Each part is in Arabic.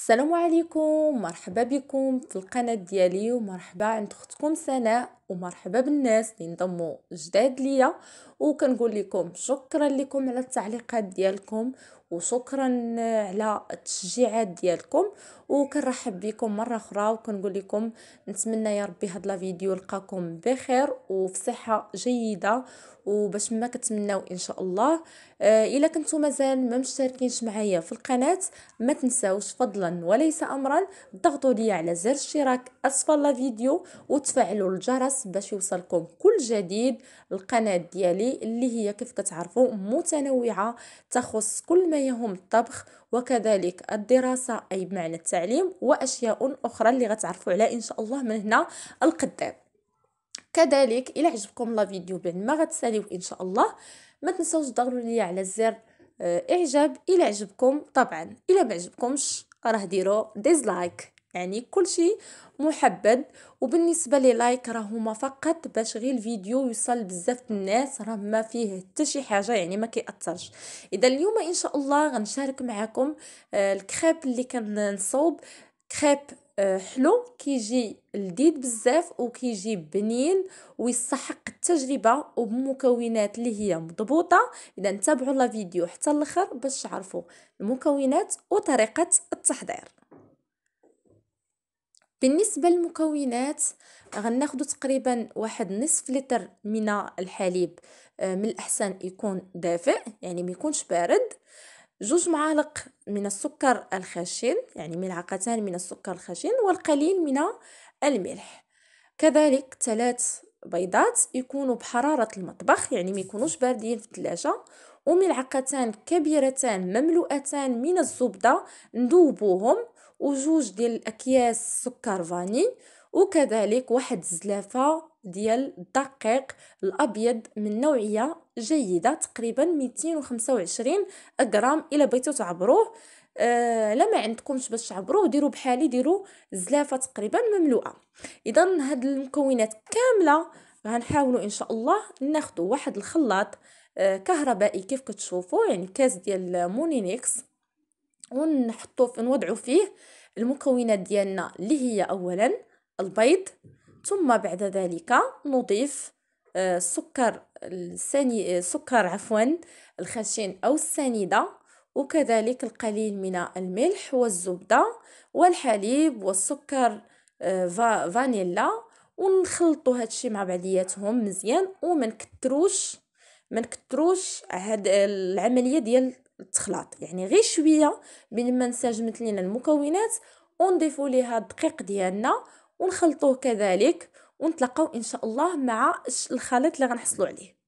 السلام عليكم مرحبا بكم في القناة ديالي ومرحبا عند اختكم سناء ومرحبا بالناس اللي انضموا جداد ليا وكنقول لكم شكرا لكم على التعليقات ديالكم وشكرا على التشجيعات ديالكم وكنرحب بكم مره اخرى وكنقول لكم نتمنى يا ربي هاد لا فيديو يلقاكم بخير وفي صحه جيده وباش ما كتمناو ان شاء الله آه الا كنتو مازال ما مشتركينش معايا في القناه ما تنساوش فضلا وليس امرا ضغطوا لي على زر الاشتراك اسفل الفيديو وتفعلوا الجرس البودكاست باش يوصلكم كل جديد القناه ديالي اللي هي كيف كتعرفوا متنوعه تخص كل ما يهم الطبخ وكذلك الدراسه اي بمعنى التعليم واشياء اخرى اللي غتعرفوا عليها ان شاء الله من هنا القدام كذلك الى عجبكم لا فيديو بين ما غتساليو ان شاء الله ما تنسوش تضغطوا لي على زر آه، اعجاب الى عجبكم طبعا الى ما عجبكمش راه ديروا ديزلايك يعني كل شيء محبد وبالنسبه لي لايك راهما فقط باش غير الفيديو يوصل بزاف الناس راه ما فيه حتى شي حاجه يعني ما كيأثرش اذا اليوم ان شاء الله غنشارك معكم آه، الكريب اللي نصوب كريب آه، حلو كيجي لذيذ بزاف وكيجي بنين ويستحق التجربه وبمكونات اللي هي مضبوطه اذا تابعوا لا فيديو حتى الاخر باش تعرفوا المكونات وطريقه التحضير بالنسبه للمكونات غناخذ تقريبا واحد نصف لتر من الحليب آه، من الاحسن يكون دافئ يعني ما يكونش بارد جوج معالق من السكر الخشن يعني ملعقتان من السكر الخشن والقليل من الملح كذلك ثلاث بيضات يكونوا بحرارة المطبخ يعني ما يكونوش باردين في الثلاجة وملعقتان كبيرتان مملوءتان من الزبدة ندوبوهم وجوج ديال الاكياس سكر فاني وكذلك واحد الزلافه ديال الدقيق الابيض من نوعيه جيده تقريبا 225 غرام الى بغيتو تعبروه آه ما عندكمش باش تعبروه ديروا بحالي ديروا زلافه تقريبا مملوءه اذا هاد المكونات كامله غنحاولوا ان شاء الله ناخذ واحد الخلاط آه، كهربائي كيف كتشوفوا يعني كاس ديال مونينيكس ونحطو نوضعو فيه المكونات ديالنا اللي هي اولا البيض ثم بعد ذلك نضيف آه، السكر السني آه، سكر عفوا الخشن او السنيده وكذلك القليل من الملح والزبده والحليب والسكر آه، فانيلا ونخلطوا هادشي مع بعضياتهم مزيان وما نكتروش ما نكتروش هاد العمليه ديال التخلاط يعني غير شويه من ما انسجمت لينا المكونات ونضيفوا ليها الدقيق ديالنا ونخلطوه كذلك ونتلاقاو ان شاء الله مع الخليط اللي غنحصلوا عليه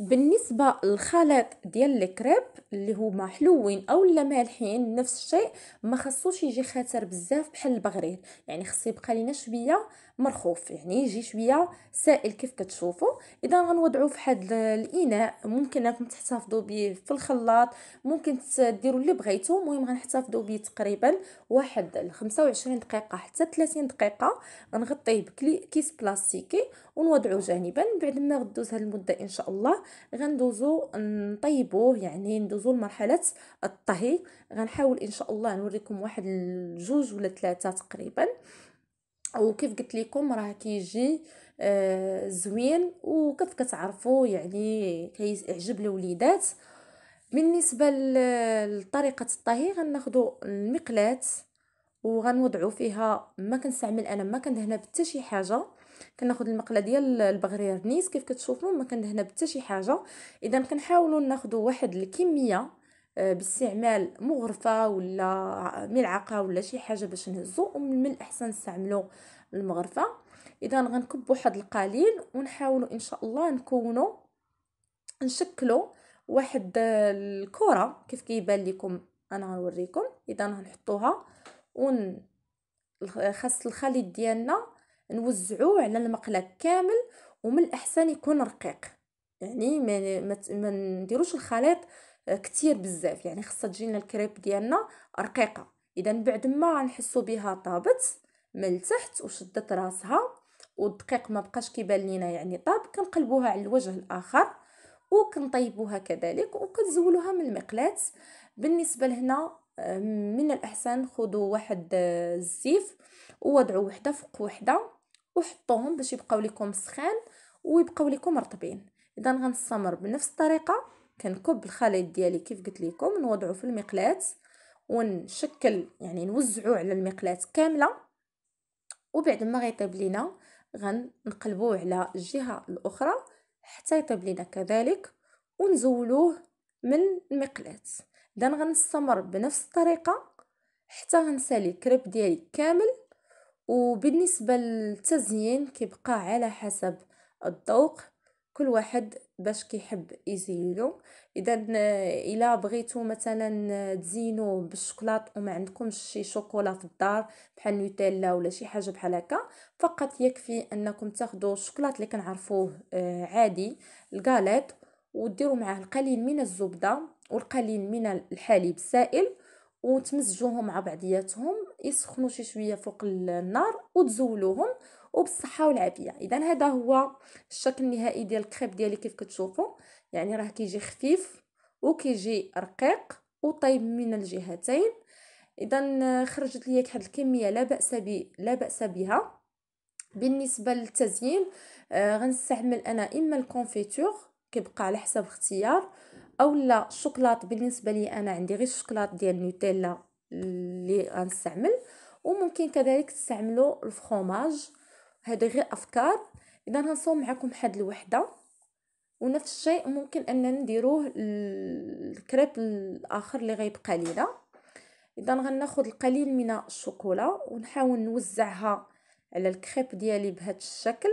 بالنسبه للخلط ديال الكريب اللي هما حلوين اولا مالحين نفس الشيء ما خصوش يجي خاتر بزاف بحال البغرير يعني خصو يبقى لينا شويه مرخوف يعني يجي شويه سائل كيف كتشوفوا اذا غنوضعوه في هذا الاناء ممكن راكم تحتفظوا به في الخلاط ممكن تديروا اللي بغيتو المهم غنحتفظوا به تقريبا واحد 25 دقيقه حتى 30 دقيقه غنغطيه بكيس بلاستيكي ونوضعوه جانبا بعد ما غدوز هذه المده ان شاء الله غندوزو نطيبوه يعني ندوزو لمرحله الطهي غنحاول ان شاء الله نوريكم واحد جوج ولا ثلاثه تقريبا وكيف قلت لكم راه كيجي آه زوين وكيف كتعرفوا يعني كيعجب الوليدات بالنسبه لطريقه الطهي غناخذوا المقلاه وغنوضعوا فيها ما كنستعمل انا ما كندهن حتى شي حاجه كناخذ المقله ديال البغرير نيس كيف كتشوفوا ما كندهن حتى شي حاجه اذا كنحاولوا ناخذوا واحد الكميه آه، باستعمال مغرفه ولا ملعقه ولا شي حاجه باش نهزو ومن الاحسن نستعملو المغرفه اذا غنكب واحد القليل ونحاولو ان شاء الله نكونو نشكلو واحد آه، الكره كيف كيبان لكم انا غنوريكم اذا غنحطوها ون خاص الخليط ديالنا نوزعوه على المقله كامل ومن الاحسن يكون رقيق يعني ما ما نديروش الخليط كتير بزاف يعني خاصها تجينا الكريب ديالنا رقيقه اذا بعد ما نحسو بها طابت من التحت وشدت راسها والدقيق ما بقاش كيبان لينا يعني طاب كنقلبوها على الوجه الاخر وكنطيبوها كذلك وكنزولوها من المقلاة بالنسبه لهنا من الاحسن خذوا واحد الزيف ووضعوا وحده فوق وحده وحطوهم باش يبقاو لكم سخان ويبقاو لكم رطبين اذا غنستمر بنفس الطريقه كنكب الخليط ديالي كيف قلت لكم نوضعه في المقلاة ونشكل يعني نوزعو على المقلاة كامله وبعد ما غيطيب لينا غنقلبوه على الجهه الاخرى حتى يطيب لينا كذلك ونزولوه من المقلاة دان غنستمر بنفس الطريقه حتى غنسالي الكريب ديالي كامل وبالنسبه للتزيين كيبقى على حسب الذوق كل واحد باش كيحب يزينو اذا الا بغيتو مثلا تزينو بالشوكولات وما عندكمش شي شوكولا في الدار بحال نوتيلا ولا شي حاجه بحال هكا فقط يكفي انكم تاخذوا الشوكولات اللي كنعرفوه آه، عادي الكاليط وديروا معاه القليل من الزبده والقليل من الحليب السائل وتمزجوهم مع بعضياتهم يسخنوا شي شويه فوق النار وتزولوهم وبالصحه والعافيه اذا هذا هو الشكل النهائي ديال الكريب ديالي كيف كتشوفوا يعني راه كيجي خفيف وكيجي رقيق وطيب من الجهتين اذا خرجت لي واحد الكميه لا باس بي لا باس بها بالنسبه للتزيين آه غنستعمل انا اما الكونفيتور كيبقى على حسب اختيار اولا الشوكولاط بالنسبه لي انا عندي غير الشوكولاط ديال نوتيلا اللي غنستعمل وممكن كذلك تستعملوا الفخوماج هذا غير افكار اذا هنصوم معكم حد الوحده ونفس الشيء ممكن اننا نديروه الكريب الاخر اللي غيبقى لينا اذا غناخذ القليل من الشوكولا ونحاول نوزعها على الكريب ديالي بهذا الشكل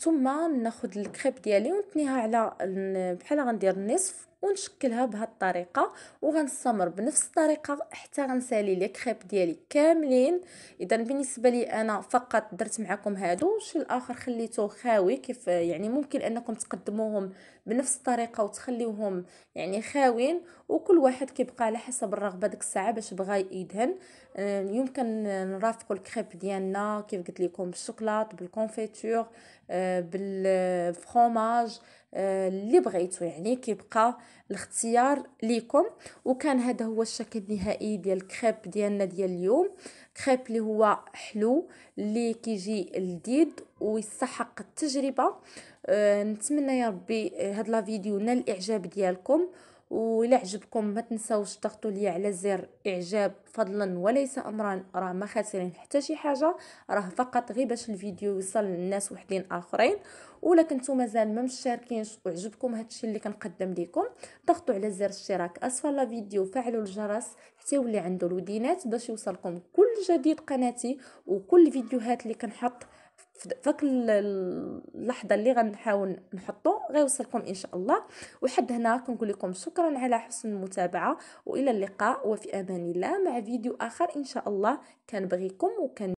ثم ناخذ الكريب ديالي ونثنيها على بحال غندير النصف ونشكلها بهاد الطريقه وغنستمر بنفس الطريقه حتى غنسالي لي كريب ديالي كاملين اذا بالنسبه لي انا فقط درت معكم هادو الشيء الاخر خليته خاوي كيف يعني ممكن انكم تقدموهم بنفس الطريقه وتخليوهم يعني خاويين وكل واحد كيبقى على حسب الرغبه ديك الساعه باش بغى يدهن آه، يمكن نرافقوا الكريب ديالنا كيف قلت لكم بالشوكولات بالكونفيتور آه، بالفرomage آه، اللي بغيتو يعني كيبقى الاختيار ليكم وكان هذا هو الشكل النهائي ديال الكريب ديالنا ديال اليوم كريب اللي هو حلو اللي كيجي لذيذ ويستحق التجربه أه نتمنى يا ربي آه، هاد لا فيديو نال الاعجاب ديالكم ولا عجبكم ما تنسوش تضغطوا لي على زر اعجاب فضلا وليس امرا راه ما خاسرين حتى شي حاجه راه فقط غير باش الفيديو يوصل للناس وحدين اخرين ولا كنتو مازال ما مشاركينش وعجبكم هادشي اللي كنقدم لكم ضغطوا على زر الاشتراك اسفل الفيديو فعلوا الجرس حتى يولي عنده الودينات باش يوصلكم كل جديد قناتي وكل الفيديوهات اللي كنحط فداك اللحظه اللي غنحاول نحطو غيوصلكم ان شاء الله وحد هنا كنقول لكم شكرا على حسن المتابعه والى اللقاء وفي امان الله مع فيديو اخر ان شاء الله كنبغيكم وكن